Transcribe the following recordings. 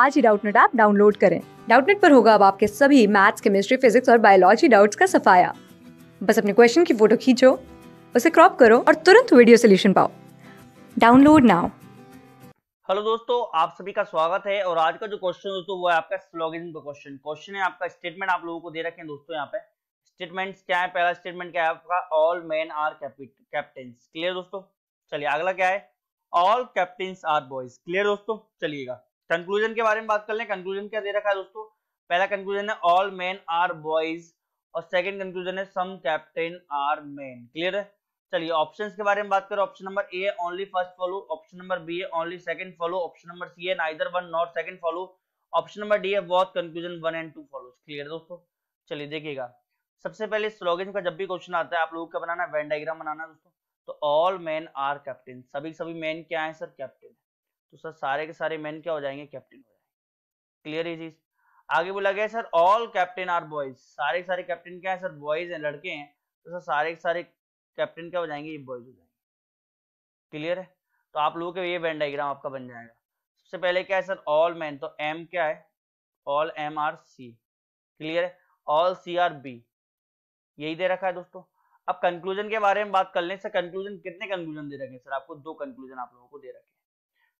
आज ही Doubtnut app download करें डाउटनेट पर होगा अब आपके सभी मैथ्स केमिस्ट्री फिजिक्स और बायोलॉजी डाउट्स का सफाया बस अपने क्वेश्चन की फोटो खींचो उसे क्रॉप करो और तुरंत वीडियो सोल्यूशन पाओ डाउनलोड नाउ हेलो दोस्तों आप सभी का स्वागत है और आज का जो क्वेश्चन दोस्तों वो है आपका स्लोगिज्म का क्वेश्चन क्वेश्चन है आपका स्टेटमेंट आप लोगों को दे रखे हैं दोस्तों यहाँ पे स्टेटमेंट्स क्या है पहला स्टेटमेंट क्या है आपका all man are captain clear दोस्तों चलिए अगला क्या है all captain are boys clear दोस्तों चलिएगा कंक्लूजन के बारे में बात कर लें कंक्लूजन क्या दे रखा है दोस्तों पहला कंक्लूजन है ऑल मैन आर बॉयज और सेकंड कंक्लूजन है some captain are man clear है चलिए ऑप्शंस के बारे में बात करें option number A only first follow option number B है only second follow option number C है neither one not second follow option number D है बहुत conclusion one and two follow clear दोस्तों चलिए देखिएगा सबसे पहले स्लोगन का जब भी क्वेश्चन आता है आप लोगों का बनाना है वेन डायग्राम बनाना दोस्तों तो ऑल मैन आर कैप्टन सभी सभी मैन क्या है सर कैप्टन तो सर सारे के सारे मैन क्या हो जाएंगे कैप्टन हो जाएंगे क्लियर है चीज आगे बोला गया sir all captain are boys सारे के सारे कैप्टन क्या है सर बॉयज हैं लड़के हैं तो सर सारे के सारे कैप्टन क्या हो जाएंगे ये बॉयज हो जाएंगे क्लियर है तो आप लोगों के ये वेन डाइग्राम आपका बन जाएगा सबसे पहले क्या है सर ऑल मैन तो एम क्या है all M are C clear है ऑल सी आर बी यही दे रखा है दोस्तों अब कंक्लूजन के बारे में बात कर लें सर कंक्लूजन कितने कंक्लूजन दे रखे हैं सर आपको दो कंक्लूजन आप लोगों को दे रखे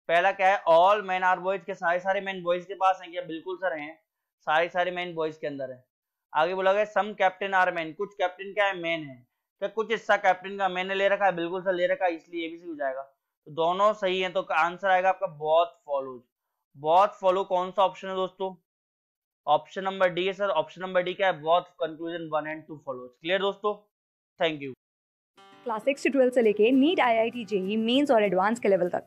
पहला क्या है ऑल मैन आर बॉयज के सारे सारे मैन बॉयज के पास हैं क्या बिल्कुल सर हैं सारे सारे मैन बॉयज के अंदर है आगे बोला गया सम कैप्टन आर मैन कुछ कैप्टन क्या है मैन है क्या कुछ हिस्सा कैप्टन का मैंने ले रखा है बिल्कुल सर ले रखा है इसलिए ये भी सही हो जाएगा तो दोनों सही है तो आंसर आएगा आपका बहुत फॉलोज बहुत फॉलो कौन सा ऑप्शन है दोस्तों ऑप्शन नंबर डी है सर ऑप्शन नंबर डी क्या है बहुत conclusion one and two follow clear दोस्तों थैंक यू क्लास सिक्स से से लेके NEET I I T JEE mains और एडवांस के लेवल तक